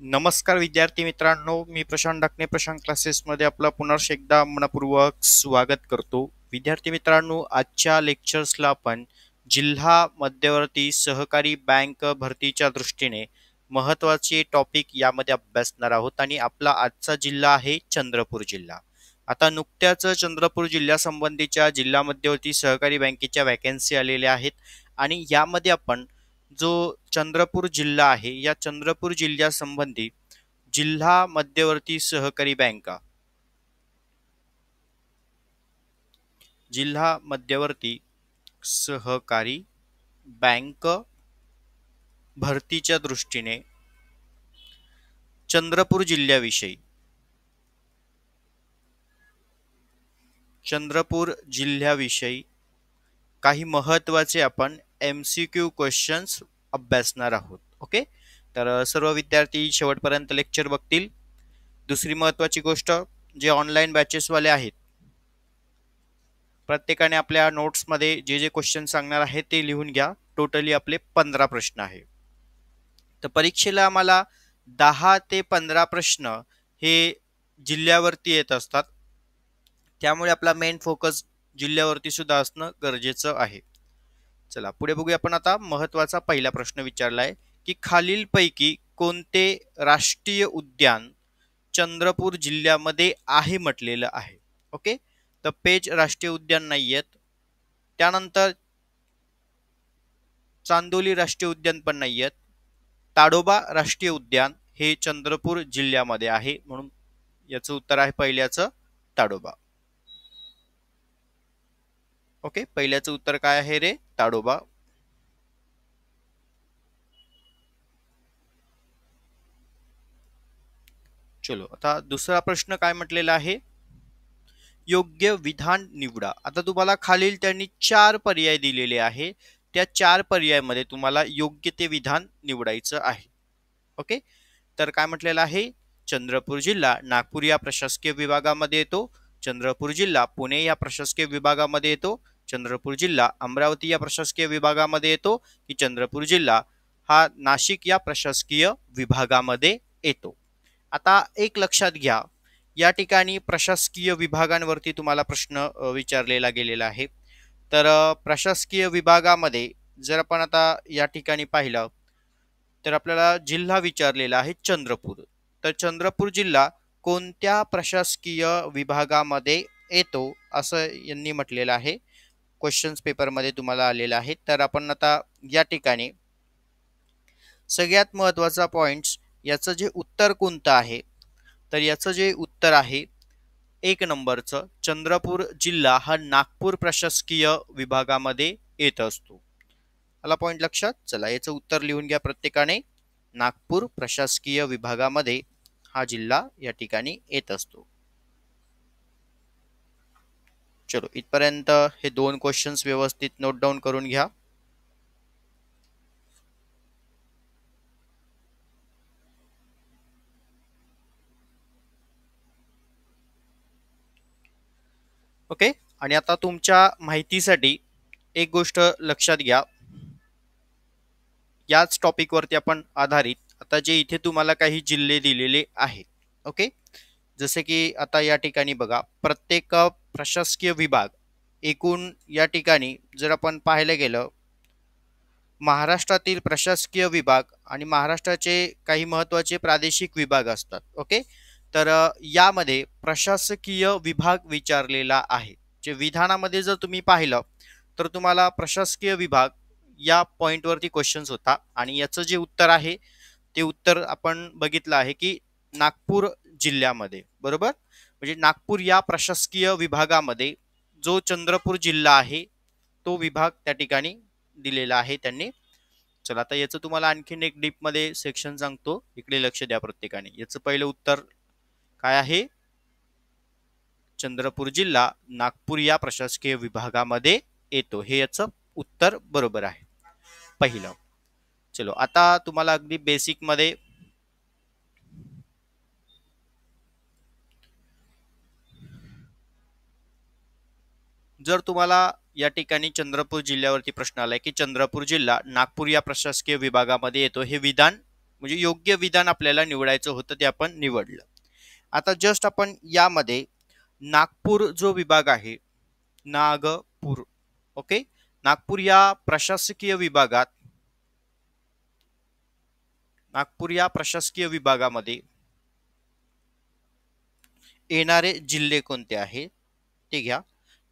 नमस्कार विद्यार्थी मित्रांनो मी प्रशांत डाकणे प्रशांत क्लासेसमध्ये आपलं पुनर्श एकदा मनपूर्वक स्वागत करतो विद्यार्थी मित्रांनो आजच्या लेक्चर्सला आपण जिल्हा मध्यवर्ती सहकारी बँक भरतीच्या दृष्टीने महत्त्वाचे टॉपिक यामध्ये अभ्यासणार आहोत आणि आपला आजचा जिल्हा आहे चंद्रपूर जिल्हा आता नुकत्याच चंद्रपूर जिल्ह्यासंबंधीच्या जिल्हा मध्यवर्ती सहकारी बँकेच्या वॅकन्सी आलेल्या आहेत आणि यामध्ये आपण जो चंद्रपूर जिल्हा आहे या चंद्रपूर जिल्ह्यासंबंधी जिल्हा मध्यवर्ती सहकारी बँका जिल्हा मध्यवर्ती सहकारी बँक भरतीच्या दृष्टीने चंद्रपूर जिल्ह्याविषयी चंद्रपूर जिल्ह्याविषयी काही महत्वाचे आपण एम सी क्यू क्वेश्चन्स अभ्यासणार आहोत ओके तर सर्व विद्यार्थी शेवटपर्यंत लेक्चर बघतील दुसरी महत्त्वाची गोष्ट जे ऑनलाईन बॅचेसवाले आहेत प्रत्येकाने आपल्या नोट्समध्ये जे जे क्वेश्चन सांगणार आहे ते लिहून घ्या टोटली आपले पंधरा प्रश्न आहे तर परीक्षेला आम्हाला दहा ते पंधरा प्रश्न हे जिल्ह्यावरती येत असतात त्यामुळे आपला मेन फोकस जिल्ह्यावरती सुद्धा असणं गरजेचं आहे चला पुढे बघूया आपण आता महत्वाचा पहिला प्रश्न विचारला आहे की खालीलपैकी कोणते राष्ट्रीय उद्यान चंद्रपूर जिल्ह्यामध्ये आहे म्हटलेलं आहे ओके तर पेज राष्ट्रीय उद्यान नाही आहेत त्यानंतर चांदोली राष्ट्रीय उद्यान पण नाही आहेत ताडोबा राष्ट्रीय उद्यान हे चंद्रपूर जिल्ह्यामध्ये आहे म्हणून याचं उत्तर आहे पहिल्याचं ताडोबा ओके पहिल्याचं उत्तर काय आहे रे ताडोबा चलो आता दुसरा प्रश्न काय म्हटलेला आहे योग्य विधान निवडा आता तुम्हाला खालील त्यांनी चार पर्याय दिलेले आहे त्या चार पर्यायामध्ये तुम्हाला योग्य ते विधान निवडायचं आहे ओके तर काय म्हटलेलं आहे चंद्रपूर जिल्हा नागपूर या प्रशासकीय विभागामध्ये येतो चंद्रपूर जिल्हा पुणे या प्रशासकीय विभागामध्ये येतो चंद्रपूर जिल्हा अमरावती या प्रशासकीय विभागामध्ये येतो की चंद्रपूर जिल्हा हा नाशिक या प्रशासकीय विभागामध्ये येतो आता एक लक्षात घ्या या ठिकाणी प्रशासकीय विभागांवरती तुम्हाला प्रश्न विचारलेला गेलेला आहे तर प्रशासकीय विभागामध्ये जर आपण आता या ठिकाणी पाहिलं तर आपल्याला जिल्हा विचारलेला आहे चंद्रपूर तर चंद्रपूर जिल्हा कोणत्या प्रशासकीय विभागामध्ये येतो असं यांनी म्हटलेलं आहे क्वेश्चन्स पेपरमध्ये तुम्हाला आलेला आहे तर आपण आता या ठिकाणी सगळ्यात महत्त्वाचा पॉईंट्स याचं जे उत्तर कोणतं आहे तर याचं जे उत्तर आहे एक नंबरचं चंद्रपूर जिल्हा हा नागपूर प्रशासकीय विभागामध्ये येत असतो आला पॉईंट लक्षात चला याचं उत्तर लिहून घ्या प्रत्येकाने नागपूर प्रशासकीय विभागामध्ये हा जिल्हा या ठिकाणी येत असतो चलो इथपर्यंत हे दोन क्वेश्चन्स व्यवस्थित नोट डाऊन करून घ्या ओके आणि आता तुमच्या माहितीसाठी एक गोष्ट लक्षात घ्या याच वरती आपण आधारित आता जे इथे तुम्हाला काही जिल्हे दिलेले आहेत ओके जसे की आता या ठिकाणी बघा प्रत्येक प्रशासकीय विभाग एकूण या ठिकाणी जर आपण पाहायला गेलं महाराष्ट्रातील प्रशासकीय विभाग आणि महाराष्ट्राचे काही महत्त्वाचे प्रादेशिक विभाग असतात ओके तर यामध्ये प्रशासकीय विभाग विचारलेला आहे जे विधानामध्ये जर तुम्ही पाहिलं तर तुम्हाला प्रशासकीय विभाग या पॉईंटवरती क्वेश्चन्स होता आणि याचं जे उत्तर आहे ते उत्तर आपण बघितलं आहे की नागपूर जिल्ह्यामध्ये बरोबर म्हणजे नागपूर या प्रशासकीय विभागामध्ये जो चंद्रपूर जिल्हा आहे तो विभाग त्या ठिकाणी दिलेला आहे त्यांनी चला आता याचं तुम्हाला आणखीन एक डीपमध्ये सेक्शन सांगतो इकडे लक्ष द्या प्रत्येकाने याचं पहिलं उत्तर काय आहे चंद्रपूर जिल्हा नागपूर या प्रशासकीय विभागामध्ये येतो हे याचं उत्तर बरोबर आहे पहिलं चलो आता तुम्हाला अगदी बेसिकमध्ये जर तुम्हाला या ठिकाणी चंद्रपूर जिल्ह्यावरती प्रश्न आलाय की चंद्रपूर जिल्हा नागपूर या प्रशासकीय विभागामध्ये येतो हे विधान म्हणजे योग्य विधान आपल्याला निवडायचं होतं ते आपण निवडलं आता जस्ट आपण यामध्ये नागपूर जो विभाग आहे नागपूर ओके नागपूर या प्रशासकीय विभागात नागपूर या प्रशासकीय विभागामध्ये येणारे जिल्हे कोणते आहेत ते घ्या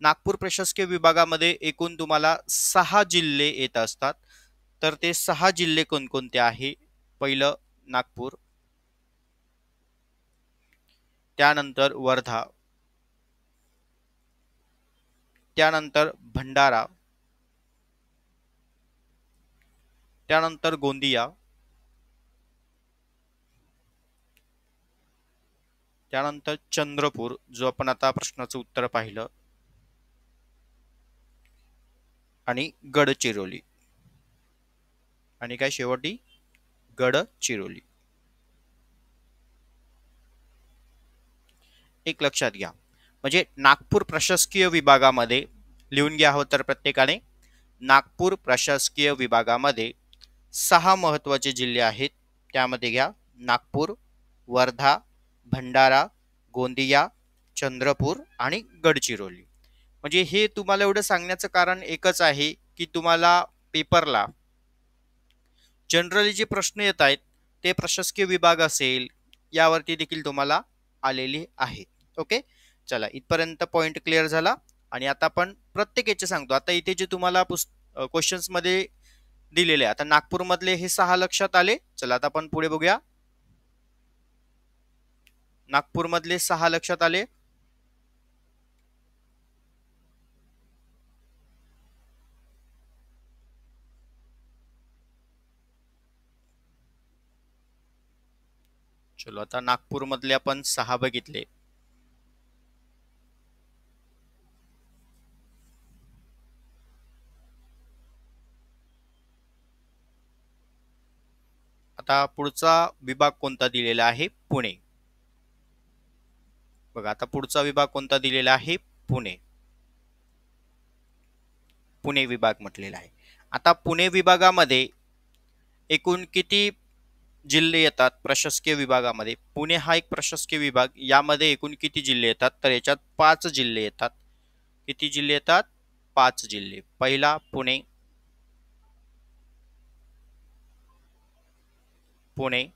नागपूर प्रशासकीय विभागामध्ये एकूण तुम्हाला सहा जिल्हे येत असतात तर ते सहा जिल्हे कोणकोणते आहे पहिलं नागपूर त्यानंतर वर्धा त्यानंतर भंडारा त्यानंतर गोंदिया त्यानंतर चंद्रपूर जो आपण आता प्रश्नाचं उत्तर पाहिलं आणि गडचिरोली आणि काय शेवटी गडचिरोली एक लक्षात घ्या म्हणजे नागपूर प्रशासकीय विभागामध्ये लिहून घ्या हो तर प्रत्येकाने नागपूर प्रशासकीय विभागामध्ये सहा महत्वाचे जिल्हे आहेत त्यामध्ये घ्या नागपूर वर्धा भंडारा गोंदिया चंद्रपूर आणि गडचिरोली म्हणजे हे तुम्हाला एवढं सांगण्याचं कारण एकच आहे की तुम्हाला पेपरला जनरली जे प्रश्न येत आहेत ते प्रशासकीय विभाग असेल यावरती देखील तुम्हाला आलेली आहे ओके चला इथपर्यंत पॉईंट क्लिअर झाला आणि आता आपण प्रत्येक याचे सांगतो आता इथे जे तुम्हाला पुस् क्वेश्चन्समध्ये दिलेले आता नागपूरमधले हे सहा लक्षात आले चला आता आपण पुढे बघूया नागपूरमधले सहा लक्षात आले चलो आता मधले आपण सहा बघितले आता पुढचा विभाग कोणता दिलेला आहे पुणे बघा आता पुढचा विभाग कोणता दिलेला आहे पुणे पुणे विभाग म्हटलेला आहे आता पुणे विभागामध्ये एकूण किती जिल्हे येतात प्रशासकीय विभागामध्ये पुणे हा एक प्रशासकीय विभाग यामध्ये एकूण किती जिल्हे येतात तर याच्यात पाच जिल्हे येतात किती जिल्हे येतात पाच जिल्हे पहिला पुणे पुणे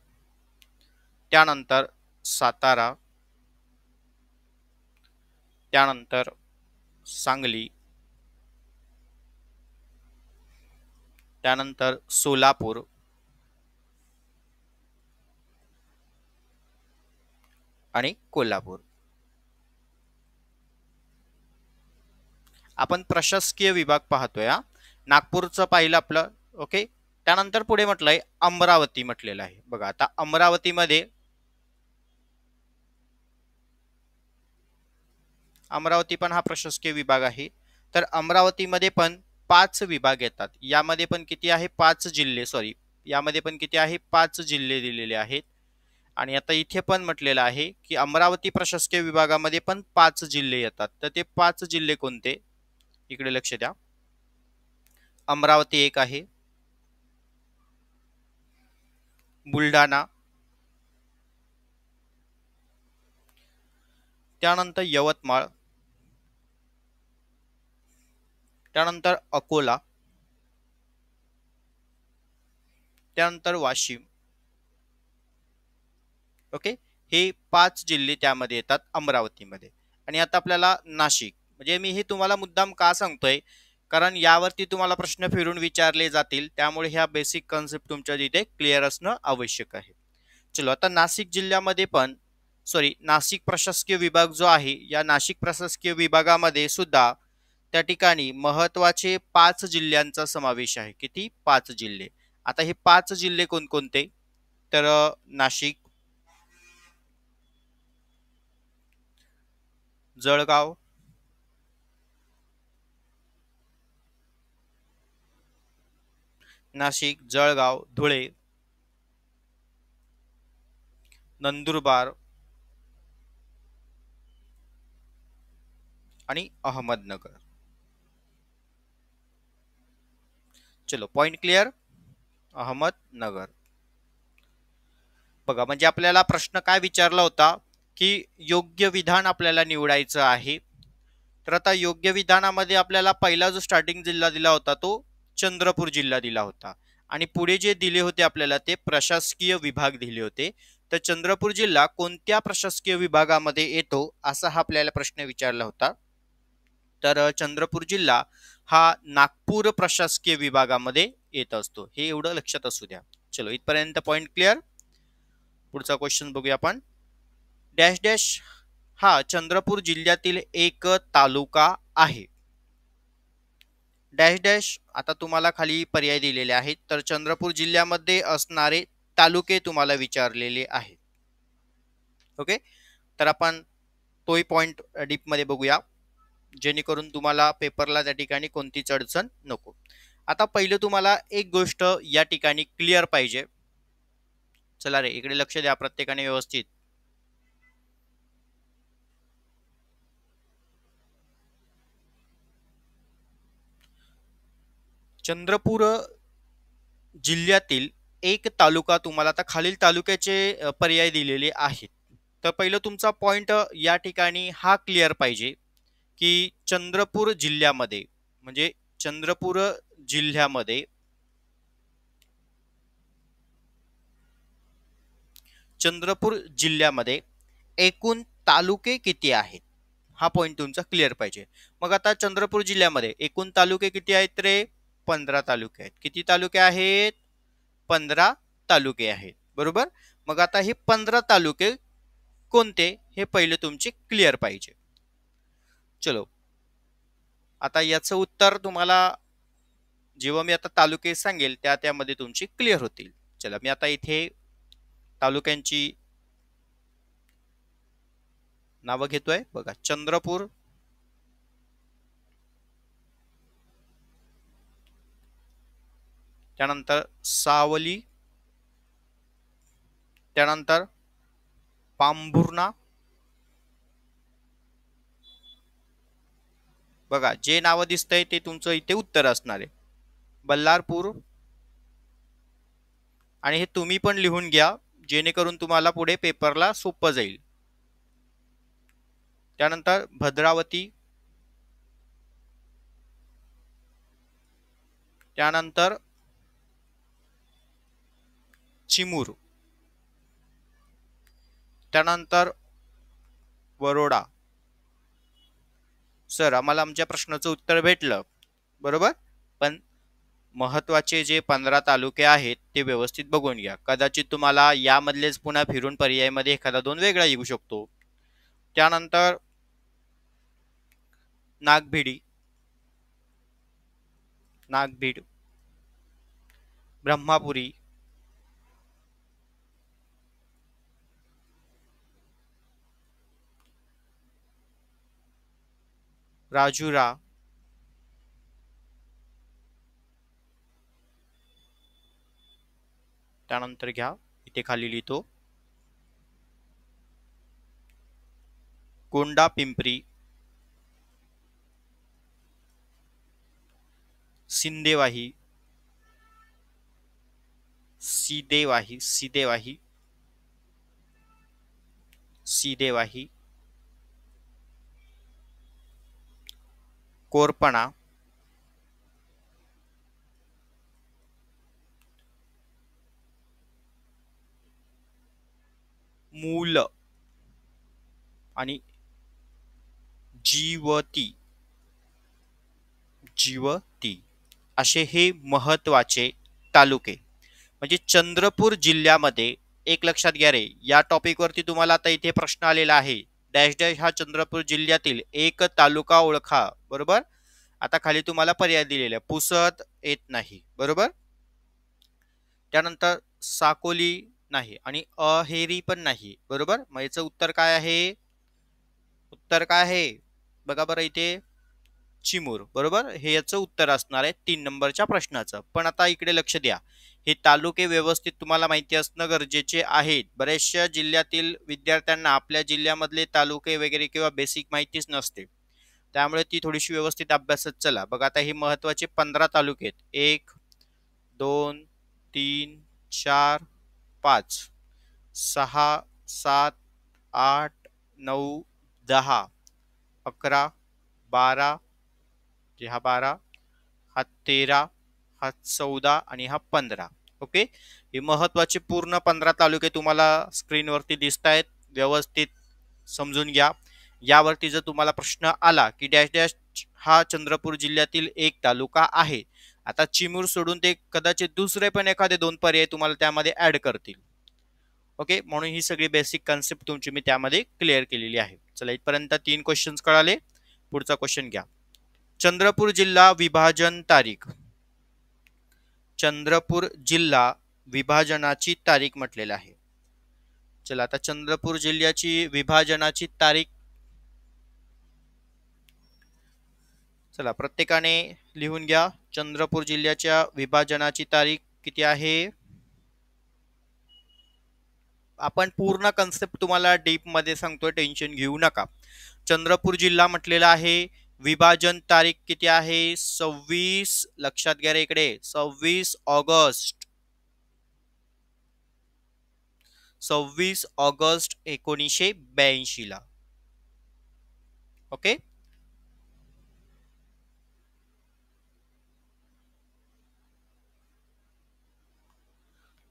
त्यानंतर सातारा त्यानंतर सांगली त्यानंतर सोलापूर आणि कोल्हापूर आपण प्रशासकीय विभाग पाहतोय नागपूरचं पाहिलं आपलं ओके त्यानंतर पुढे म्हटलंय अमरावती म्हटलेलं आहे बघा आता अमरावतीमध्ये अमरावती पण हा प्रशासकीय विभाग आहे तर अमरावतीमध्ये पण पाच विभाग येतात यामध्ये पण किती आहे पाच जिल्हे सॉरी यामध्ये पण किती आहे पाच जिल्हे दिलेले आहेत आणि आता इथे पण म्हटलेलं आहे की अमरावती प्रशासकीय विभागामध्ये पण पाच जिल्हे येतात तर ते पाच जिल्हे कोणते इकडे लक्ष द्या अमरावती एक आहे बुलढाणा त्यानंतर यवतमाळ त्यानंतर अकोला त्यानंतर वाशिम ओके हे पाच जिल्हे त्यामध्ये येतात अमरावतीमध्ये आणि आता आपल्याला नाशिक म्हणजे मी हे तुम्हाला मुद्दाम का सांगतोय कारण यावरती तुम्हाला प्रश्न फिरून विचारले जातील त्यामुळे ह्या बेसिक कन्सेप्ट तुमच्या तिथे क्लिअर असणं आवश्यक आहे चलो आता नाशिक जिल्ह्यामध्ये पण सॉरी नाशिक प्रशासकीय विभाग जो आहे या नाशिक प्रशासकीय विभागामध्ये सुद्धा त्या ठिकाणी महत्त्वाचे पाच जिल्ह्यांचा समावेश आहे किती पाच जिल्हे आता हे पाच जिल्हे कोणकोणते तर नाशिक जळगाव नाशिक जळगाव धुळे नंदुरबार आणि अहमदनगर चलो पॉइंट क्लिअर अहमदनगर बघा म्हणजे आपल्याला प्रश्न काय विचारला होता की योग्य विधान आपल्याला निवडायचं आहे तर आता योग्य विधानामध्ये आपल्याला पहिला जो स्टार्टिंग जिल्हा दिला होता तो चंद्रपूर जिल्हा दिला होता आणि पुढे जे दिले होते आपल्याला ते प्रशासकीय विभाग दिले होते तर चंद्रपूर जिल्हा कोणत्या प्रशासकीय विभागामध्ये येतो असा हा आपल्याला प्रश्न विचारला होता तर चंद्रपूर जिल्हा हा नागपूर प्रशासकीय विभागामध्ये येत असतो हे एवढं लक्षात असू द्या चलो इथपर्यंत पॉईंट क्लिअर पुढचा क्वेश्चन बघूया आपण डॅश डॅश हा चंद्रपूर जिल्ह्यातील एक तालुका आहे डॅश डॅश आता तुम्हाला खाली पर्याय दिलेले आहेत तर चंद्रपूर जिल्ह्यामध्ये असणारे तालुके तुम्हाला विचारलेले आहेत ओके तर आपण तोही पॉइंट डीपमध्ये बघूया जेणेकरून तुम्हाला पेपरला त्या ठिकाणी कोणतीच अडचण नको आता पहिलं तुम्हाला एक गोष्ट या ठिकाणी क्लिअर पाहिजे चला रे इकडे लक्ष द्या प्रत्येकाने व्यवस्थित चंद्रपूर जिल्ह्यातील एक तालुका तुम्हाला आता खालील तालुक्याचे पर्याय दिलेले आहेत तर पहिलं तुमचा पॉईंट या ठिकाणी हा क्लिअर पाहिजे की चंद्रपूर जिल्ह्यामध्ये म्हणजे चंद्रपूर जिल्ह्यामध्ये चंद्रपूर जिल्ह्यामध्ये एकूण तालुके किती आहेत हा पॉईंट तुमचा क्लिअर पाहिजे मग आता चंद्रपूर जिल्ह्यामध्ये एकूण तालुके किती आहेत रे पंधरा तालुके आहेत किती तालुके आहेत पंधरा तालुके आहेत बरोबर मग आता हे पंधरा तालुके कोणते हे पहिले तुमचे क्लिअर पाहिजे चलो आता याचं उत्तर तुम्हाला जेव्हा मी आता तालुके सांगेल त्या त्यामध्ये तुमची क्लिअर होतील चला मी आता इथे तालुक्यांची नावं घेतोय बघा चंद्रपूर त्यानंतर सावली त्यानंतर पांभुर्णा बघा जे नावं दिसतंय ते तुमचं इथे उत्तर असणार आहे बल्लारपूर आणि हे तुम्ही पण लिहून घ्या जेणेकरून तुम्हाला पुढे पेपरला सोपं जाईल त्यानंतर भद्रावती त्यानंतर चिमूर त्यानंतर वरोडा सर आम्हाला आमच्या प्रश्नाचं उत्तर भेटलं बरोबर पण महत्वाचे जे पंधरा तालुके आहेत ते व्यवस्थित बघून घ्या कदाचित तुम्हाला यामधलेच पुन्हा फिरून पर्यायमध्ये एखादा दोन वेगळा येऊ शकतो त्यानंतर नागभिडी नागभीड ब्रह्मापुरी राजू राव त्यानंतर घ्या इथे खाली लिहितो कोंडा पिंपरी सिंदेवाही सीदेवाही सिदेवाही सीदेवाही कोरपणा मूल आणि जीवती जीवती असे हे महत्वाचे तालुके म्हणजे चंद्रपूर जिल्ह्यामध्ये एक लक्षात घ्या रे या टॉपिकवरती तुम्हाला आता इथे प्रश्न आलेला आहे डॅश डॅश हा चंद्रपूर जिल्ह्यातील एक तालुका ओळखा बरोबर आता खाली तुम्हाला पर्याय दिलेला आहे पुसत येत नाही बरोबर त्यानंतर साकोली नाही आणि अहेरी पण नाही बरोबर मग याचं उत्तर काय आहे उत्तर काय आहे बघा बरं इथे चिमूर बरोबर हे याचं उत्तर असणार आहे तीन नंबरच्या प्रश्नाचं पण आता इकडे लक्ष द्या हे तालुके व्यवस्थित तुम्हाला माहिती असणं गरजेचे आहे बऱ्याचशा जिल्ह्यातील विद्यार्थ्यांना आपल्या जिल्ह्यामधले तालुके वगैरे किंवा बेसिक माहितीच नसते त्यामुळे ती थोडीशी व्यवस्थित अभ्यासात चला बघा आता हे महत्त्वाचे पंधरा तालुके आहेत एक दोन तीन चार पाच सहा सात आठ नऊ दहा अकरा बारा म्हणजे हा बारा हा तेरा हा चौदा आणि हा पंधरा ओके हे महत्वाचे पूर्ण पंधरा तालुके तुम्हाला स्क्रीनवरती दिसत आहेत व्यवस्थित समजून घ्या यावरती जर तुम्हाला प्रश्न आला की डॅश डॅश हा चंद्रपूर जिल्ह्यातील एक तालुका आहे आता चिमूर सोडून ते कदाचित दुसरे पण एखादे दोन पर्याय तुम्हाला त्यामध्ये ऍड करतील ओके म्हणून ही सगळी बेसिक कन्सेप्ट तुमची मी त्यामध्ये क्लिअर केलेली आहे चला इथपर्यंत तीन क्वेश्चन्स कळाले पुढचा क्वेश्चन घ्या चंद्रपूर जिल्हा विभाजन तारीख चंद्रपूर जिल्हा विभाजनाची तारीख म्हटलेली आहे चला आता चंद्रपूर जिल्ह्याची विभाजनाची तारीख चला प्रत्येकाने लिहून घ्या चंद्रपूर जिल्ह्याच्या विभाजनाची तारीख किती आहे आपण पूर्ण कन्सेप्ट तुम्हाला डीप मध्ये सांगतोय टेन्शन घेऊ नका चंद्रपूर जिल्हा म्हटलेला आहे विभाजन तारीख किती आहे सव्वीस लक्षात घ्या इकडे सव्वीस ऑगस्ट सव्वीस ऑगस्ट एकोणीसशे ब्याऐंशी ला ओके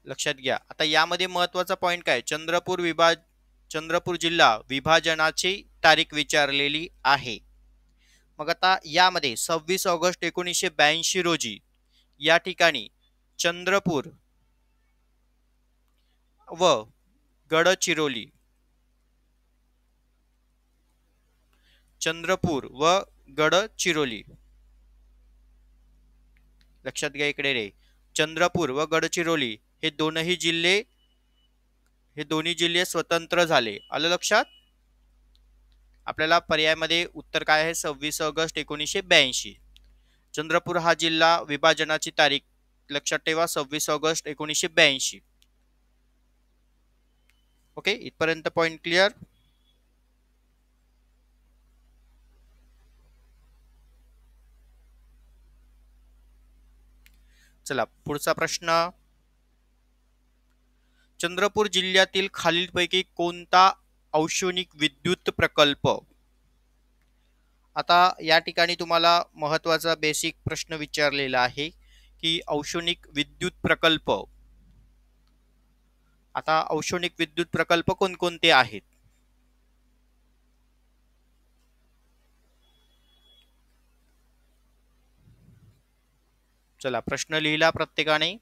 लक्षात घ्या आता यामध्ये महत्वाचा पॉइंट काय चंद्रपूर विभाग चंद्रपूर जिल्हा विभाजनाची तारीख विचारलेली आहे मग आता यामध्ये सव्वीस ऑगस्ट एकोणीसशे ब्याऐंशी रोजी या ठिकाणी चंद्रपूर व गडचिरोली चंद्रपूर व गडचिरोली लक्षात घ्या इकडे रे चंद्रपूर व गडचिरोली हे दोनही जिल्हे हे दोन्ही जिल्हे स्वतंत्र झाले आलं लक्षात आपल्याला पर्यायामध्ये उत्तर काय आहे सव्वीस ऑगस्ट एकोणीसशे ब्याऐंशी चंद्रपूर हा जिल्हा विभाजनाची तारीख लक्षात ठेवा सव्वीस ऑगस्ट एकोणीसशे ब्याऐंशी ओके इथपर्यंत पॉइंट क्लिअर चला पुढचा प्रश्न चंद्रपूर जिल्ह्यातील खालीलपैकी कोणता औष्णिक विद्युत प्रकल्प आता या ठिकाणी तुम्हाला महत्त्वाचा बेसिक प्रश्न विचारलेला आहे की औष्णिक विद्युत प्रकल्प आता औष्णिक विद्युत प्रकल्प कोणकोणते आहेत चला प्रश्न लिहिला प्रत्येकाने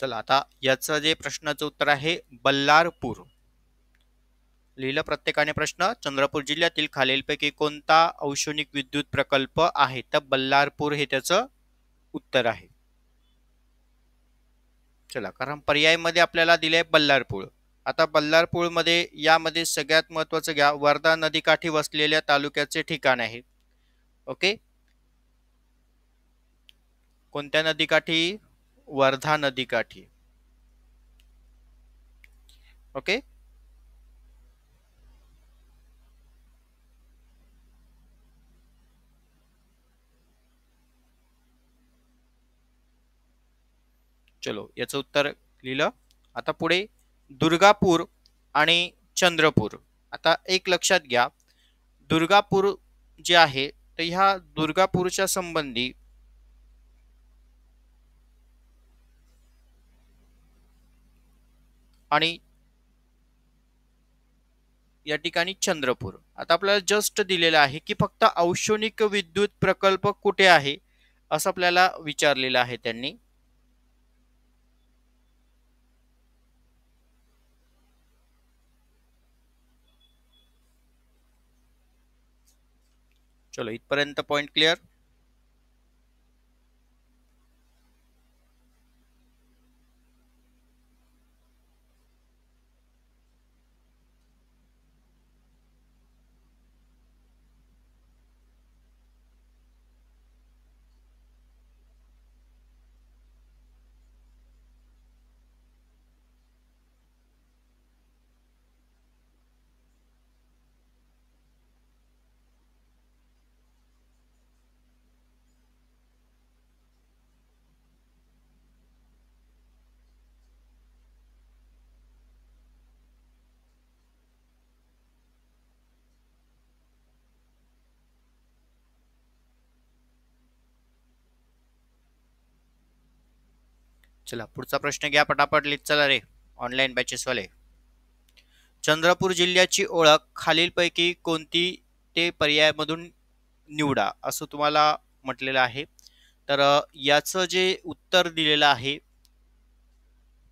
चला आता याचं जे प्रश्नाचं उत्तर आहे बल्लारपूर लिहिलं प्रत्येकाने प्रश्न चंद्रपूर जिल्ह्यातील खालीलपैकी कोणता औष्णिक विद्युत प्रकल्प आहे तर बल्लारपूर हे त्याचं उत्तर आहे चला कारण पर्यायमध्ये आपल्याला दिले बल्लारपूर आता बल्लारपूरमध्ये यामध्ये सगळ्यात महत्वाचं घ्या वर्धा नदीकाठी वसलेल्या तालुक्याचे ठिकाण आहे ओके कोणत्या नदीकाठी वर्धा नदीकाठी ओके चलो याचं उत्तर लिहिलं आता पुढे दुर्गापूर आणि चंद्रपूर आता एक लक्षात घ्या दुर्गापूर जे आहे तर ह्या दुर्गापूरच्या संबंधी आणि या ठिकाणी चंद्रपूर आता आपल्याला जस्ट दिलेला आहे की फक्त औष्णिक विद्युत प्रकल्प कुठे आहे असं आपल्याला विचारलेलं आहे त्यांनी चलो इथपर्यंत पॉइंट क्लिअर चला पुढचा प्रश्न घ्या पटापट लिहित चला रे ऑनलाईन वाले चंद्रपूर जिल्ह्याची ओळख खालीलपैकी कोणती ते पर्यायामधून निवडा असं तुम्हाला म्हटलेलं आहे तर याचं जे उत्तर दिलेलं आहे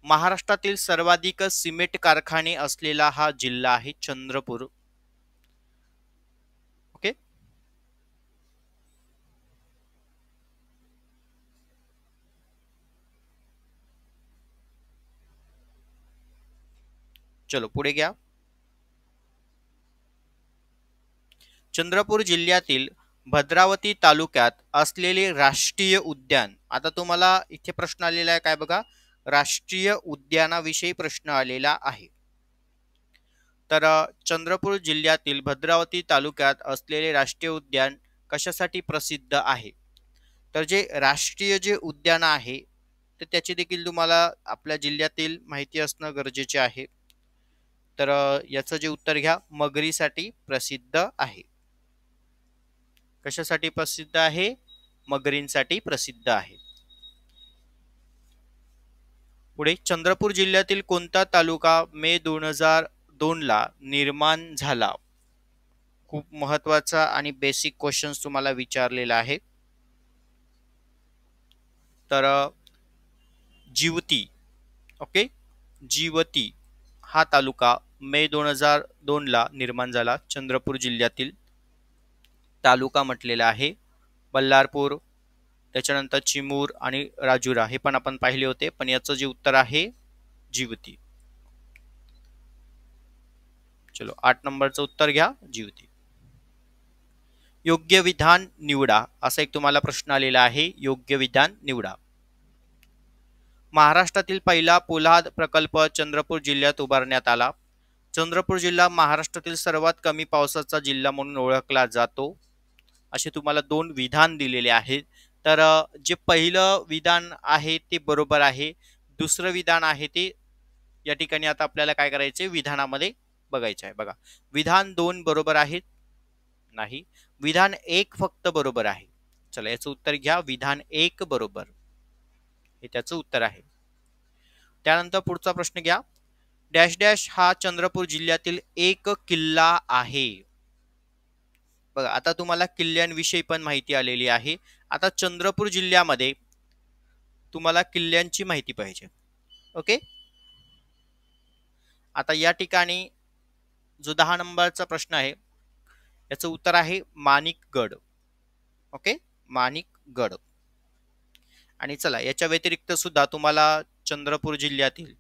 महाराष्ट्रातील सर्वाधिक सिमेंट कारखाने असलेला हा जिल्हा आहे चंद्रपूर चलो पुढे घ्या चंद्रपूर जिल्ह्यातील भद्रावती तालुक्यात असलेले राष्ट्रीय उद्यान आता तुम्हाला इथे प्रश्न आलेला आहे काय बघा राष्ट्रीय उद्यानाविषयी प्रश्न आलेला आहे तर चंद्रपूर जिल्ह्यातील भद्रावती तालुक्यात असलेले राष्ट्रीय उद्यान कशासाठी प्रसिद्ध आहे तर जे राष्ट्रीय जे उद्यान आहे तर त्याची देखील तुम्हाला आपल्या जिल्ह्यातील माहिती असणं गरजेचे आहे तर याचं जे उत्तर घ्या मगरीसाठी प्रसिद्ध आहे कशासाठी प्रसिद्ध आहे मगरींसाठी प्रसिद्ध आहे पुढे चंद्रपूर जिल्ह्यातील कोणता तालुका मे दोन हजार दोन ला निर्माण झाला खूप महत्वाचा आणि बेसिक क्वेश्चन्स तुम्हाला विचारलेला आहे तर जीवती ओके जीवती हा तालुका मे दोन हजार दोनला निर्माण झाला चंद्रपूर जिल्ह्यातील तालुका म्हटलेला आहे बल्लारपूर त्याच्यानंतर चिमूर आणि राजुरा हे पण आपण पाहिले होते पण याचं जे उत्तर आहे जीवती चलो आठ नंबरचं उत्तर घ्या जीवती योग्य विधान निवडा असा एक तुम्हाला प्रश्न आलेला आहे योग्य विधान निवडा महाराष्ट्रातील पहिला पोलाद प्रकल्प चंद्रपूर जिल्ह्यात उभारण्यात आला चंद्रपूर जिल्हा महाराष्ट्रातील सर्वात कमी पावसाचा जिल्हा म्हणून ओळखला जातो असे तुम्हाला दोन विधान दिलेले आहेत तर जे पहिलं विधान आहे ते बरोबर आहे दुसरं विधान आहे ते या ठिकाणी आता आपल्याला काय करायचे विधानामध्ये बघायचं आहे बघा विधान दोन बरोबर आहेत नाही विधान एक फक्त बरोबर आहे चला याचं उत्तर घ्या विधान एक बरोबर हे त्याचं उत्तर आहे त्यानंतर पुढचा प्रश्न घ्या डॅश डॅश हा चंद्रपूर जिल्ह्यातील एक किल्ला आहे बघा आता तुम्हाला किल्ल्यांविषयी पण माहिती आलेली आहे आता चंद्रपूर जिल्ह्यामध्ये तुम्हाला किल्ल्यांची माहिती पाहिजे ओके आता या ठिकाणी जो दहा नंबरचा प्रश्न आहे याचं उत्तर आहे माणिकगड ओके माणिकगड आणि चला याच्या व्यतिरिक्त सुद्धा तुम्हाला चंद्रपूर जिल्ह्यातील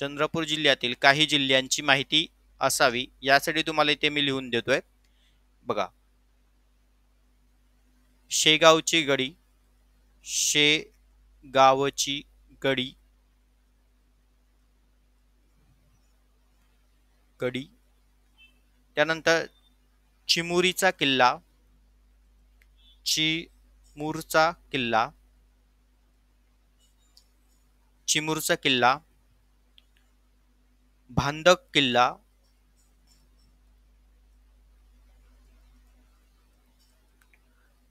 चंद्रपूर जिल्ह्यातील काही जिल्ह्यांची माहिती असावी यासाठी तुम्हाला इथे मी लिहून देतोय बघा शेगावची गडी शे गावची गडी गडी त्यानंतर चिमुरीचा का किला चिमूर चिमूरचा किल्ला भांदक किल्ला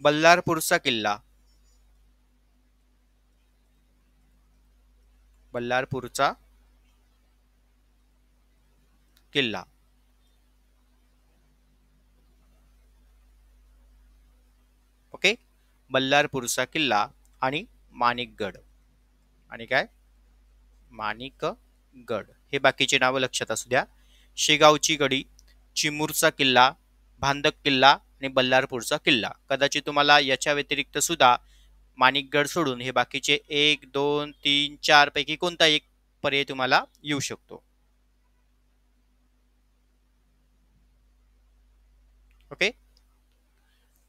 बल्लारपूरचा किल्ला बल्लारपूरचा किल्ला बल्लारपूरचा किल्ला आणि माणिकगड आणि काय माणिकगड हे बाकीचे नावं लक्षात असू द्या शेगावची गडी चिमूरचा किल्ला भांदक किल्ला आणि बल्लारपूरचा किल्ला कदाचित तुम्हाला याच्या व्यतिरिक्त सुद्धा माणिकगड सोडून हे बाकीचे एक दोन तीन चार पैकी कोणता एक पर्याय तुम्हाला येऊ शकतो ओके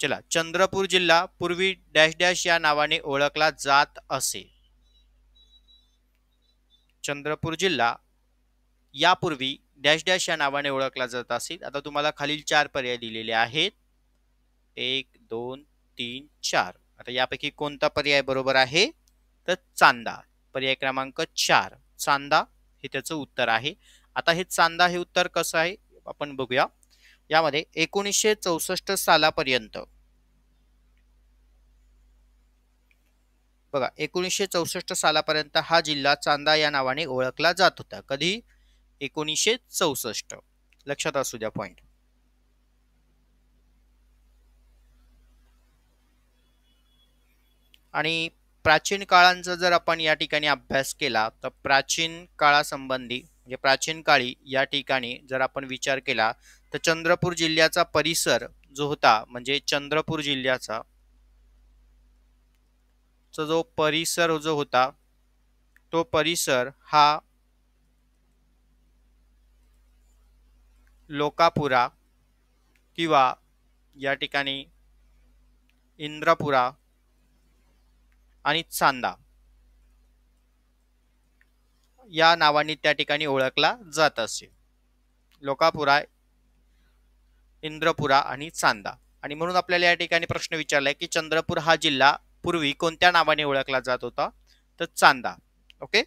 चला चंद्रपूर जिल्हा पूर्वी डॅश डॅश या नावाने ओळखला जात असे चंद्रपूर जिल्हा यापूर्वी डॅश डॅश या नावाने ओळखला जात असेल आता तुम्हाला खालील चार पर्याय दिलेले आहेत एक दोन तीन चार आता यापैकी कोणता पर्याय बरोबर आहे तर चांदा पर्याय क्रमांक चार चांदा हे त्याचं उत्तर आहे आता हे चांदा हे उत्तर कसं आहे आपण बघूया यामध्ये एकोणीसशे चौसष्ट सालापर्यंत बघा एकोणीसशे चौसष्ट सालापर्यंत हा जिल्हा चांदा या नावाने ओळखला जात होता कधी एकोणीसशे चौसष्ट लक्षात असू द्या पॉइंट आणि प्राचीन काळांचा जर आपण या ठिकाणी अभ्यास केला तर प्राचीन काळासंबंधी म्हणजे प्राचीन काळी या ठिकाणी जर आपण विचार केला तर चंद्रपूर जिल्ह्याचा परिसर जो होता म्हणजे चंद्रपूर जिल्ह्याचा चा जो परिसर जो होता तो परिसर हा लोकापुरा किंवा या ठिकाणी इंद्रपुरा आणि चांदा या नावाने त्या ठिकाणी ओळखला जात असे लोकापुरा इंद्रपुरा आणि चांदा आणि म्हणून आपल्याला या ठिकाणी प्रश्न विचारलाय की चंद्रपूर हा जिल्हा पूर्वी कोणत्या नावाने ओळखला जात होता तर चांदा ओके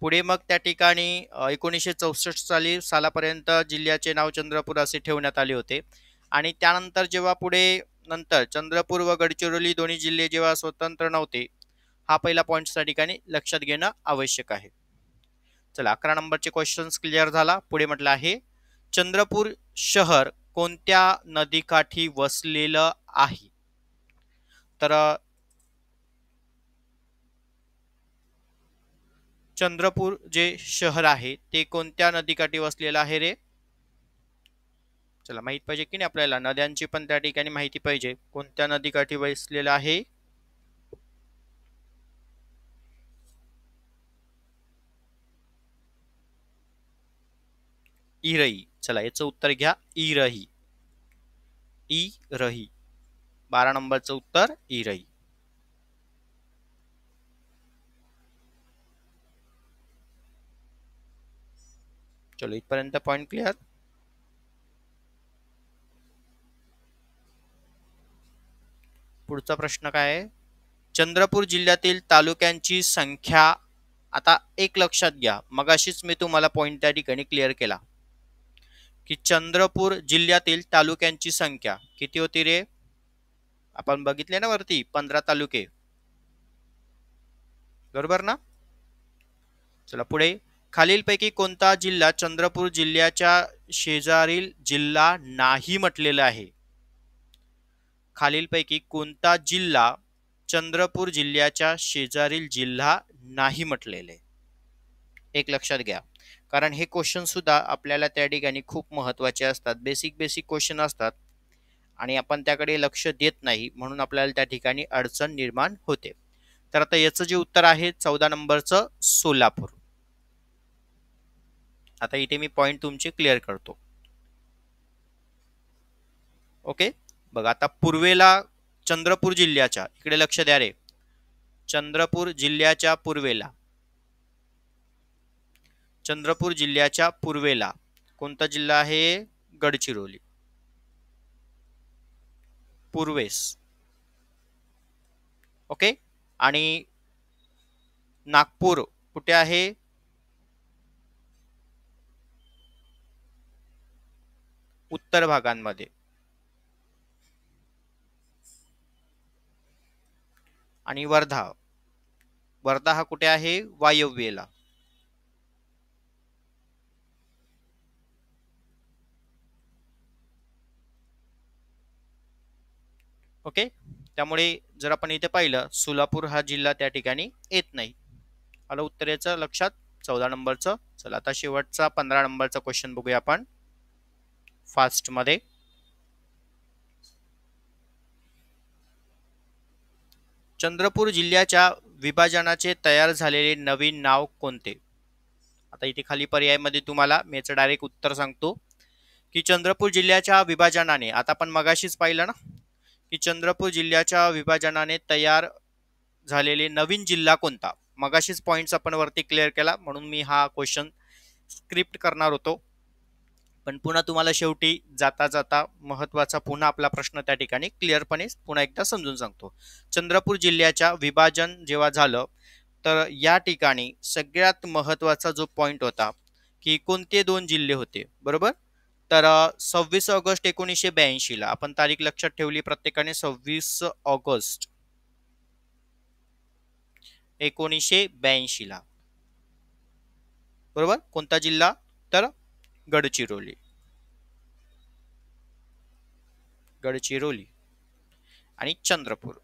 पुढे मग त्या ठिकाणी एकोणीसशे चौसष्ट साली सालापर्यंत जिल्ह्याचे नाव चंद्रपूर असे ठेवण्यात आले होते आणि त्यानंतर जेव्हा पुढे नंतर चंद्रपूर व गडचिरोली दोन्ही जिल्हे जेव्हा स्वतंत्र नव्हते हा पहिला पॉइंट त्या ठिकाणी लक्षात घेणं आवश्यक आहे चला अकरा नंबरचे क्वेश्चन्स क्लिअर झाला पुढे म्हटलं आहे चंद्रपूर शहर कोणत्या नदीकाठी वसलेलं आहे तर चंद्रपूर जे शहर आहे ते कोणत्या नदीकाठी वसलेलं आहे रे चला माहित पाहिजे की नाही आपल्याला नद्यांची पण त्या ठिकाणी माहिती पाहिजे कोणत्या नदीकाठी वसलेलं आहे इरई चला याचं उत्तर घ्या इरही इ रही बारा नंबरचं उत्तर इरई चलो इथपर्यंत पॉइंट क्लिअर पुढचा प्रश्न काय आहे चंद्रपूर जिल्ह्यातील तालुक्यांची संख्या आता एक लक्षात घ्या मगाशीच मी तुम्हाला पॉइंट त्या ठिकाणी क्लिअर केला की चंद्रपूर जिल्ह्यातील तालुक्यांची संख्या किती होती रे आपण बघितले ना वरती पंधरा तालुके बरोबर ना चला पुढे खालीलपैकी कोणता जिल्हा चंद्रपूर जिल्ह्याच्या शेजारील जिल्हा नाही म्हटलेला आहे खालीलपैकी कोणता जिल्हा चंद्रपूर जिल्ह्याच्या शेजारील जिल्हा नाही म्हटलेले एक लक्षात घ्या कारण हे क्वेश्चन सुद्धा आपल्याला त्या ठिकाणी खूप महत्वाचे असतात बेसिक बेसिक क्वेश्चन असतात आणि आपण त्याकडे लक्ष देत नाही म्हणून आपल्याला त्या ठिकाणी अडचण निर्माण होते तर आता याचं जे उत्तर आहे चौदा नंबरचं सोलापूर आता इथे मी पॉइंट तुमचे क्लिअर करतो ओके बघा आता पूर्वेला चंद्रपूर जिल्ह्याच्या इकडे लक्ष द्या रे चंद्रपूर जिल्ह्याच्या पूर्वेला चंद्रपूर जिल्ह्याच्या पूर्वेला कोणता जिल्हा आहे गडचिरोली पूर्वेस ओके आणि नागपूर कुठे आहे उत्तर भागांमध्ये आणि वर्धा वर्धा हा कुठे आहे वायव्येला ओके त्यामुळे जर आपण इथे पाहिलं सोलापूर हा जिल्हा त्या ठिकाणी येत नाही आलं उत्तरेचं लक्षात चौदा नंबरचं चला आता शेवटचा पंधरा नंबरचा क्वेश्चन बघूया आपण फास्ट मध्ये चंद्रपूर जिल्ह्याच्या विभाजनाचे तयार झालेले नवीन नाव कोणते आता इथे खाली पर्यायमध्ये तुम्हाला मी याचं डायरेक्ट उत्तर सांगतो की चंद्रपूर जिल्ह्याच्या विभाजनाने आता आपण मगाशीच पाहिलं ना की चंद्रपूर जिल्ह्याच्या विभाजनाने तयार झालेले नवीन जिल्हा कोणता मगाशीच पॉईंट्स आपण वरती क्लिअर केला म्हणून मी हा क्वेश्चन स्क्रिप्ट करणार होतो पण पुन्हा तुम्हाला शेवटी जाता जाता महत्त्वाचा पुन्हा आपला प्रश्न त्या ठिकाणी क्लिअरपणे पुन्हा एकदा समजून सांगतो चंद्रपूर जिल्ह्याच्या विभाजन जेव्हा झालं तर या ठिकाणी सगळ्यात महत्त्वाचा जो पॉईंट होता की कोणते दोन जिल्हे होते बरोबर तर सव्वीस ऑगस्ट एकोणीसशे ब्याऐंशीला आपण तारीख लक्षात ठेवली प्रत्येकाने सव्वीस ऑगस्ट एकोणीसशे ब्याऐंशीला बरोबर कोणता जिल्हा तर गडचिरोली गडचिरोली आणि चंद्रपूर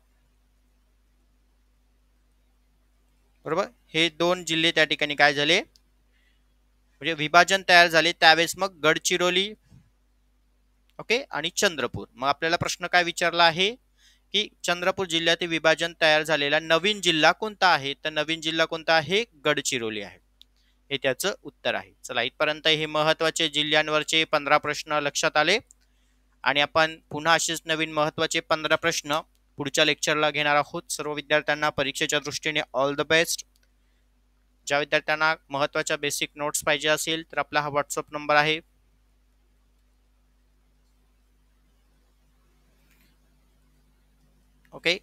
बरोबर हे दोन जिल्हे त्या ठिकाणी काय झाले म्हणजे विभाजन तयार झाले त्यावेळेस मग गडचिरोली ओके आणि चंद्रपूर मग आपल्याला प्रश्न काय विचारला आहे की चंद्रपूर जिल्ह्यातील विभाजन तयार झालेला नवीन जिल्हा कोणता आहे तर नवीन जिल्हा कोणता आहे गडचिरोली आहे हे त्याचं उत्तर आहे चला इथपर्यंत हे महत्वाचे जिल्ह्यांवरचे पंधरा प्रश्न लक्षात आले आणि आपण पुन्हा असेच नवीन महत्वाचे पंधरा प्रश्न पुढच्या लेक्चरला घेणार आहोत सर्व विद्यार्थ्यांना परीक्षेच्या दृष्टीने ऑल द बेस्ट ज्या विद्यार्थ्यांना महत्त्वाच्या बेसिक नोट्स पाहिजे असेल तर आपला हा व्हॉट्सअप नंबर आहे ओके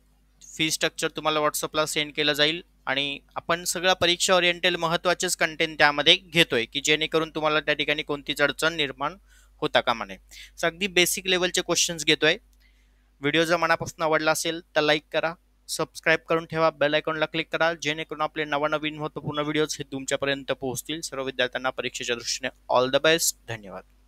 फी स्ट्रक्चर तुम्हाला व्हॉट्सअपला सेंड केलं जाईल आणि आपण सगळं परीक्षा ओरिएंटेड महत्त्वाचेच कंटेंट त्यामध्ये घेतोय की जेणेकरून तुम्हाला त्या ठिकाणी कोणतीच अडचण निर्माण होता कामा नये अगदी बेसिक लेवलचे क्वेश्चन्स घेतोय व्हिडिओ जर मनापासून आवडला असेल तर लाईक करा सबस्क्राईब करून ठेवा बेल आयकॉनला क्लिक करा जेणेकरून आपले नवनवीन महत्त्वपूर्ण व्हिडिओज हे तुमच्यापर्यंत पोहोचतील सर्व विद्यार्थ्यांना परीक्षेच्या दृष्टीने ऑल द बेस्ट धन्यवाद